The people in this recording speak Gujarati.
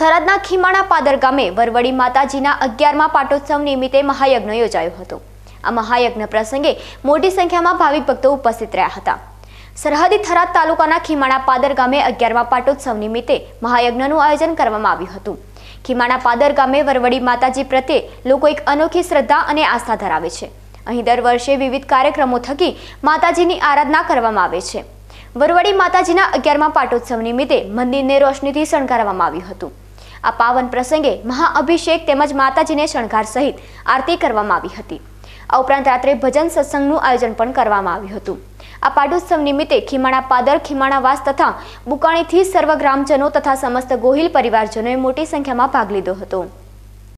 થરાદના ખીમાણા પાદર ગામે વરવડી માતાજીના અગિયારમાં પાટોત્સવ નિમિત્તે મહાયજ્ઞ યોજાયો હતો આ મહાયજ્ઞ પ્રસંગે મોટી સંખ્યામાં ભાવિક ભક્તો ઉપસ્થિત રહ્યા હતા સરહદી થરાદ તાલુકાના ખીમાણા પાદર ગામે અગિયારમા પાટોત્સવ નિમિત્તે મહાયજ્ઞનું આયોજન કરવામાં આવ્યું હતું ખીમાણા પાદર ગામે વરવડી માતાજી પ્રત્યે લોકો એક અનોખી શ્રદ્ધા અને આસ્થા ધરાવે છે અહીં દર વર્ષે વિવિધ કાર્યક્રમો થકી માતાજીની આરાધના કરવામાં આવે છે વરવાડી માતાજીના અગિયારમાં પાટોત્સવ નિમિત્તે મંદિરને રોશનીથી શણગારવામાં આવ્યું હતું આ પાવન પ્રસંગે મહાઅભિષેક તેમજ માતાજીને શણગાર સહિત આરતી કરવામાં આવી હતી આ ઉપરાંત રાત્રે ભજન સત્સંગનું આયોજન પણ કરવામાં આવ્યું હતું આ પાટોત્સવ નિમિત્તે ખીમાણા પાદર ખીમાણાવાસ તથા બુકાણીથી સર્વ ગ્રામજનો તથા સમસ્ત ગોહિલ પરિવારજનોએ મોટી સંખ્યામાં ભાગ લીધો હતો